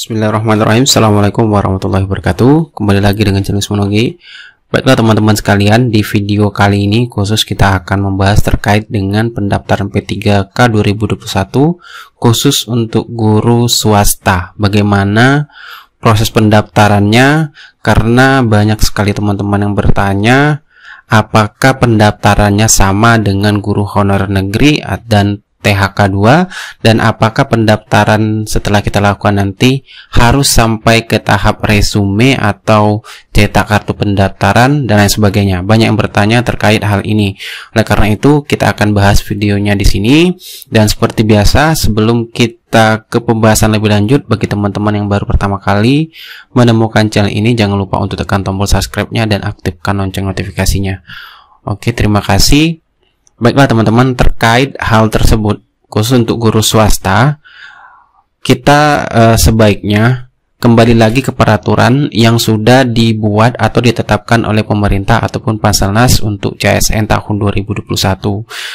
Bismillahirrahmanirrahim Assalamualaikum warahmatullahi wabarakatuh Kembali lagi dengan channel Semonogi Baiklah teman-teman sekalian di video kali ini khusus kita akan membahas terkait dengan pendaftaran P3K 2021 khusus untuk guru swasta bagaimana proses pendaftarannya karena banyak sekali teman-teman yang bertanya apakah pendaftarannya sama dengan guru honor negeri dan THK2 dan apakah pendaftaran setelah kita lakukan nanti harus sampai ke tahap resume atau cetak kartu pendaftaran dan lain sebagainya. Banyak yang bertanya terkait hal ini. Oleh karena itu, kita akan bahas videonya di sini dan seperti biasa sebelum kita kita ke pembahasan lebih lanjut bagi teman-teman yang baru pertama kali menemukan channel ini jangan lupa untuk tekan tombol subscribe-nya dan aktifkan lonceng notifikasinya. Oke, terima kasih. Baiklah teman-teman, terkait hal tersebut, khusus untuk guru swasta, kita uh, sebaiknya kembali lagi ke peraturan yang sudah dibuat atau ditetapkan oleh pemerintah ataupun Panselnas untuk CSN tahun 2021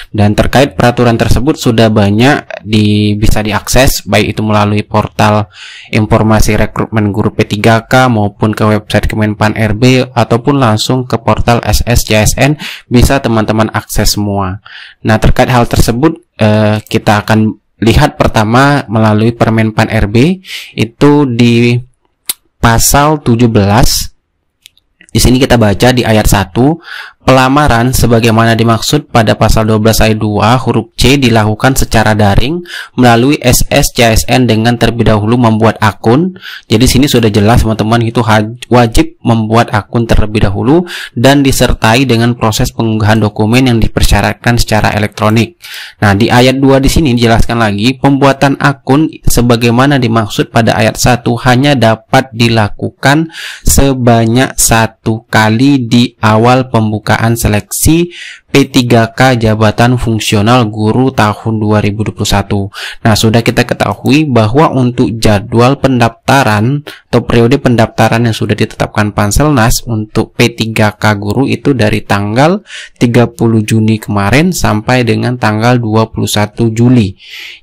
dan terkait peraturan tersebut sudah banyak di, bisa diakses baik itu melalui portal informasi rekrutmen guru P3K maupun ke website Kemenpan RB ataupun langsung ke portal SS CSN bisa teman-teman akses semua nah terkait hal tersebut eh, kita akan lihat pertama melalui Permen Pan RB itu di pasal 17 di sini kita baca di ayat 1 Pelamaran sebagaimana dimaksud pada pasal 12 ayat 2 huruf C dilakukan secara daring melalui ssjsn dengan terlebih dahulu membuat akun. Jadi sini sudah jelas teman-teman itu wajib membuat akun terlebih dahulu dan disertai dengan proses pengunggahan dokumen yang dipersyaratkan secara elektronik. Nah, di ayat 2 di sini dijelaskan lagi pembuatan akun sebagaimana dimaksud pada ayat 1 hanya dapat dilakukan sebanyak satu kali di awal pembukaan pembukaan seleksi P3K jabatan fungsional guru tahun 2021. Nah, sudah kita ketahui bahwa untuk jadwal pendaftaran atau periode pendaftaran yang sudah ditetapkan Panselnas untuk P3K guru itu dari tanggal 30 Juni kemarin sampai dengan tanggal 21 Juli.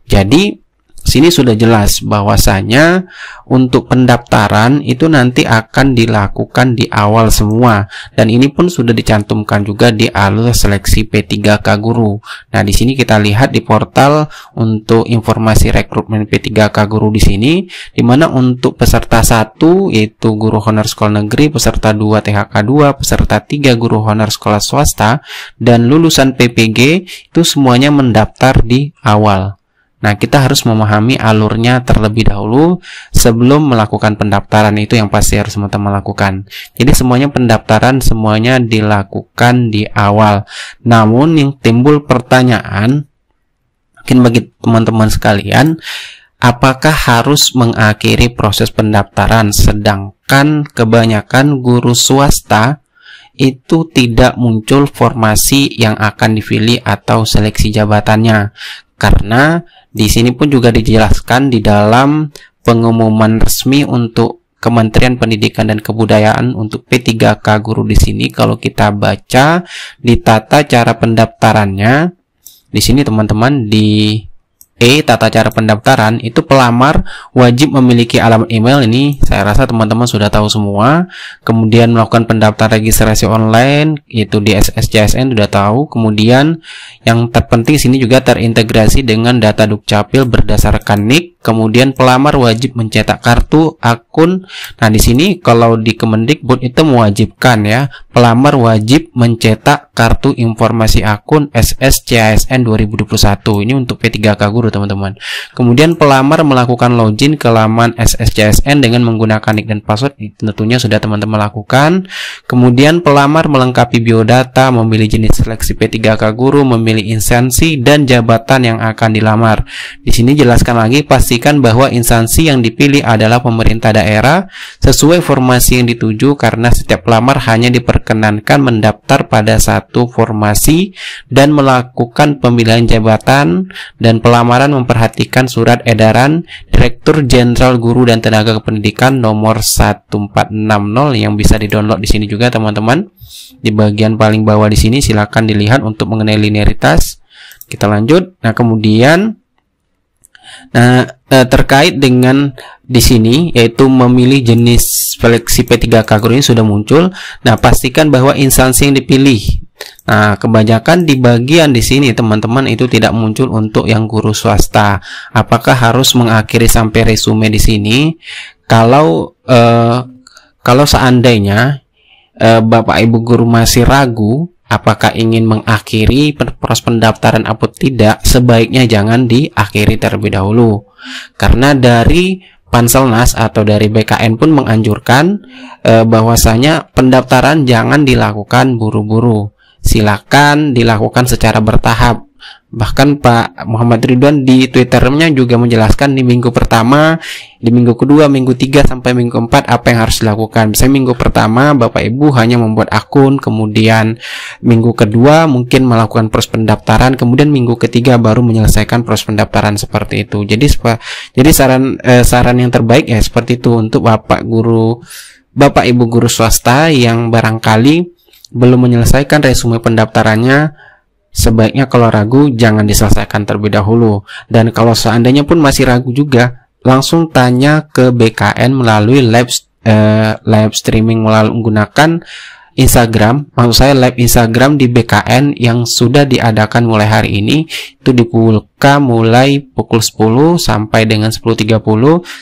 Jadi sini sudah jelas bahwasanya untuk pendaftaran itu nanti akan dilakukan di awal semua dan ini pun sudah dicantumkan juga di alur seleksi P3K guru. Nah, di sini kita lihat di portal untuk informasi rekrutmen P3K guru di sini di mana untuk peserta 1 yaitu guru honor sekolah negeri, peserta 2 THK 2, peserta 3 guru honor sekolah swasta dan lulusan PPG itu semuanya mendaftar di awal. Nah, kita harus memahami alurnya terlebih dahulu sebelum melakukan pendaftaran itu yang pasti harus teman-teman lakukan. Jadi semuanya pendaftaran semuanya dilakukan di awal. Namun yang timbul pertanyaan mungkin bagi teman-teman sekalian, apakah harus mengakhiri proses pendaftaran sedangkan kebanyakan guru swasta itu tidak muncul formasi yang akan dipilih atau seleksi jabatannya karena di sini pun juga dijelaskan di dalam pengumuman resmi untuk Kementerian Pendidikan dan Kebudayaan untuk P3K guru di sini kalau kita baca di tata cara pendaftarannya di sini teman-teman di E tata cara pendaftaran itu pelamar wajib memiliki alamat email ini saya rasa teman-teman sudah tahu semua kemudian melakukan pendaftar registrasi online itu di SSCSN sudah tahu kemudian yang terpenting sini juga terintegrasi dengan data dukcapil berdasarkan nik kemudian pelamar wajib mencetak kartu akun nah di sini kalau di Kemendikbud itu mewajibkan ya pelamar wajib mencetak kartu informasi akun CASN 2021. Ini untuk P3K Guru, teman-teman. Kemudian pelamar melakukan login ke laman sscsn dengan menggunakan nick dan password tentunya sudah teman-teman lakukan. Kemudian pelamar melengkapi biodata, memilih jenis seleksi P3K Guru, memilih instansi dan jabatan yang akan dilamar. Di sini jelaskan lagi pastikan bahwa instansi yang dipilih adalah pemerintah daerah sesuai formasi yang dituju karena setiap pelamar hanya diperkenankan mendaftar pada saat satu formasi dan melakukan pemilihan jabatan dan pelamaran memperhatikan surat edaran Direktur Jenderal Guru dan Tenaga Kependidikan nomor 1460 yang bisa didownload di sini juga teman-teman. Di bagian paling bawah di sini silakan dilihat untuk mengenai linearitas. Kita lanjut. Nah, kemudian Nah, eh, terkait dengan di sini yaitu memilih jenis seleksi P3K guru ini sudah muncul. Nah, pastikan bahwa instansi yang dipilih. Nah, kebanyakan di bagian di sini teman-teman itu tidak muncul untuk yang guru swasta. Apakah harus mengakhiri sampai resume di sini? Kalau eh, kalau seandainya eh, Bapak Ibu guru masih ragu apakah ingin mengakhiri proses pendaftaran atau tidak, sebaiknya jangan diakhiri terlebih dahulu. Karena dari Panselnas atau dari BKN pun menganjurkan e, bahwasanya pendaftaran jangan dilakukan buru-buru. Silakan dilakukan secara bertahap bahkan Pak Muhammad Ridwan di Twitternya juga menjelaskan di minggu pertama, di minggu kedua, minggu tiga sampai minggu keempat apa yang harus dilakukan. Misalnya minggu pertama Bapak Ibu hanya membuat akun, kemudian minggu kedua mungkin melakukan proses pendaftaran, kemudian minggu ketiga baru menyelesaikan proses pendaftaran seperti itu. Jadi jadi saran eh, saran yang terbaik ya seperti itu untuk Bapak guru Bapak Ibu guru swasta yang barangkali belum menyelesaikan resume pendaftarannya Sebaiknya kalau ragu jangan diselesaikan terlebih dahulu dan kalau seandainya pun masih ragu juga langsung tanya ke BKN melalui live eh, live streaming melalui menggunakan Instagram, maksud saya live Instagram di BKN yang sudah diadakan mulai hari ini itu di dibuka mulai pukul 10 sampai dengan 10.30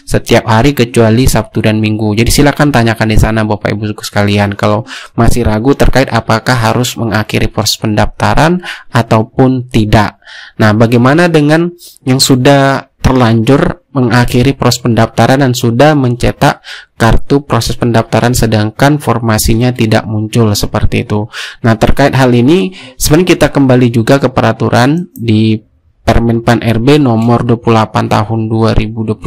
setiap hari kecuali Sabtu dan Minggu. Jadi silakan tanyakan di sana Bapak Ibu sekalian kalau masih ragu terkait apakah harus mengakhiri proses pendaftaran ataupun tidak. Nah, bagaimana dengan yang sudah terlanjur mengakhiri proses pendaftaran dan sudah mencetak kartu proses pendaftaran sedangkan formasinya tidak muncul seperti itu. Nah, terkait hal ini sebenarnya kita kembali juga ke peraturan di Permenpan RB nomor 28 tahun 2021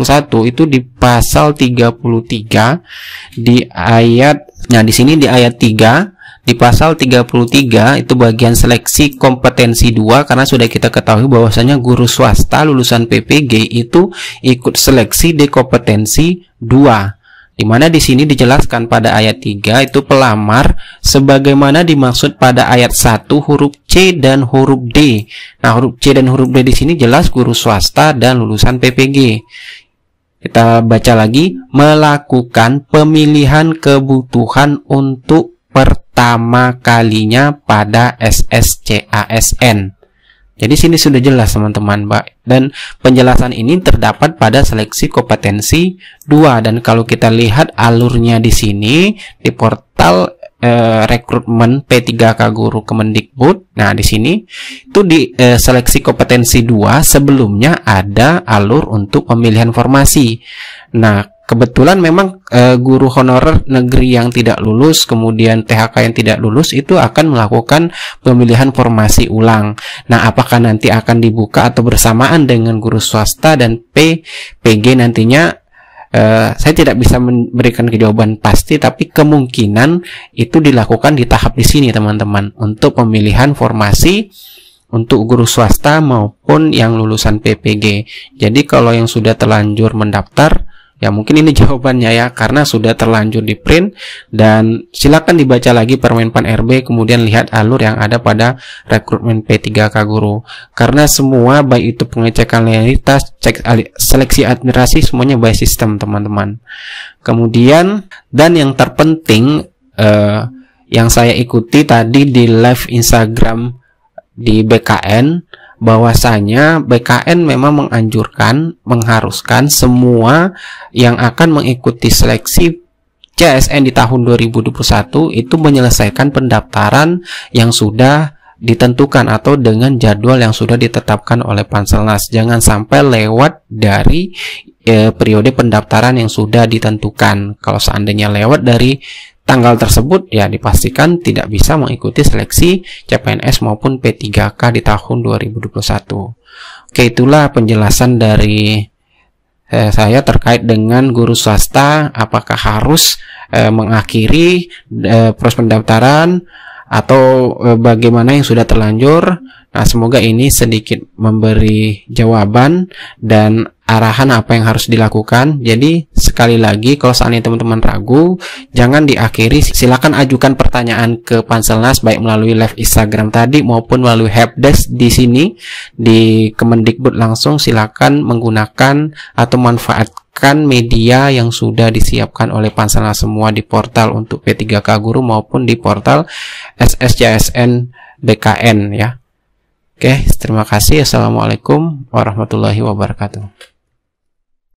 itu di pasal 33 di ayat nah di sini di ayat 3 di pasal 33 itu bagian seleksi kompetensi 2 karena sudah kita ketahui bahwasanya guru swasta lulusan PPG itu ikut seleksi di kompetensi 2 di mana di sini dijelaskan pada ayat 3 itu pelamar sebagaimana dimaksud pada ayat 1 huruf C dan huruf D. Nah, huruf C dan huruf D di sini jelas guru swasta dan lulusan PPG. Kita baca lagi melakukan pemilihan kebutuhan untuk per pertama kalinya pada SSCASN. Jadi sini sudah jelas teman-teman Pak dan penjelasan ini terdapat pada seleksi kompetensi 2 dan kalau kita lihat alurnya di sini di portal eh, rekrutmen P3K Guru Kemendikbud. Nah, di sini itu di eh, seleksi kompetensi 2 sebelumnya ada alur untuk pemilihan formasi. Nah, kebetulan memang e, guru honorer negeri yang tidak lulus kemudian THK yang tidak lulus itu akan melakukan pemilihan formasi ulang. Nah, apakah nanti akan dibuka atau bersamaan dengan guru swasta dan P PG nantinya Uh, saya tidak bisa memberikan jawaban pasti tapi kemungkinan itu dilakukan di tahap di sini teman-teman untuk pemilihan formasi untuk guru swasta maupun yang lulusan PPG. Jadi kalau yang sudah terlanjur mendaftar Ya mungkin ini jawabannya ya karena sudah terlanjur di print dan silakan dibaca lagi Permenpan RB kemudian lihat alur yang ada pada rekrutmen P3K guru. Karena semua baik itu pengecekan loyalitas, cek seleksi administrasi semuanya by sistem teman-teman. Kemudian dan yang terpenting eh, yang saya ikuti tadi di live Instagram di BKN bahwasanya BKN memang menganjurkan, mengharuskan semua yang akan mengikuti seleksi CSN di tahun 2021 itu menyelesaikan pendaftaran yang sudah ditentukan atau dengan jadwal yang sudah ditetapkan oleh Panselnas. Jangan sampai lewat dari eh, periode pendaftaran yang sudah ditentukan. Kalau seandainya lewat dari tanggal tersebut ya dipastikan tidak bisa mengikuti seleksi CPNS maupun P3K di tahun 2021. Oke, itulah penjelasan dari eh, saya terkait dengan guru swasta apakah harus eh, mengakhiri eh, proses pendaftaran atau eh, bagaimana yang sudah terlanjur. Nah, semoga ini sedikit memberi jawaban dan arahan apa yang harus dilakukan. Jadi sekali lagi kalau seandainya teman-teman ragu, jangan diakhiri. Silakan ajukan pertanyaan ke Panselnas baik melalui live Instagram tadi maupun melalui helpdesk di sini di Kemendikbud langsung silakan menggunakan atau manfaatkan media yang sudah disiapkan oleh Panselnas semua di portal untuk P3K Guru maupun di portal SSJSN BKN ya. Oke, terima kasih. Assalamualaikum warahmatullahi wabarakatuh.